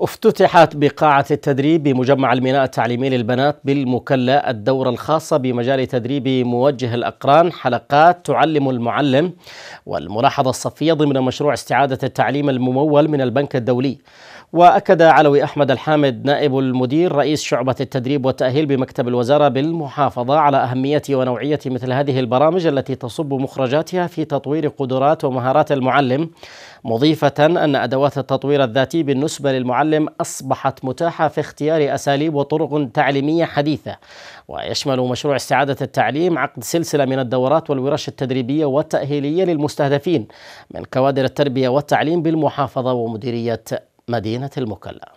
افتتحت بقاعة التدريب بمجمع الميناء التعليمي للبنات بالمكلا الدورة الخاصة بمجال تدريب موجه الأقران حلقات تعلم المعلم والملاحظة الصفية ضمن مشروع استعادة التعليم الممول من البنك الدولي وأكد علوي أحمد الحامد نائب المدير رئيس شعبة التدريب والتأهيل بمكتب الوزارة بالمحافظة على أهمية ونوعية مثل هذه البرامج التي تصب مخرجاتها في تطوير قدرات ومهارات المعلم مضيفة أن أدوات التطوير الذاتي بالنسبة للمعلم أصبحت متاحة في اختيار أساليب وطرق تعليمية حديثة ويشمل مشروع استعادة التعليم عقد سلسلة من الدورات والورش التدريبية والتأهيلية للمستهدفين من كوادر التربية والتعليم بالمحافظة ومديرية مدينة المكلا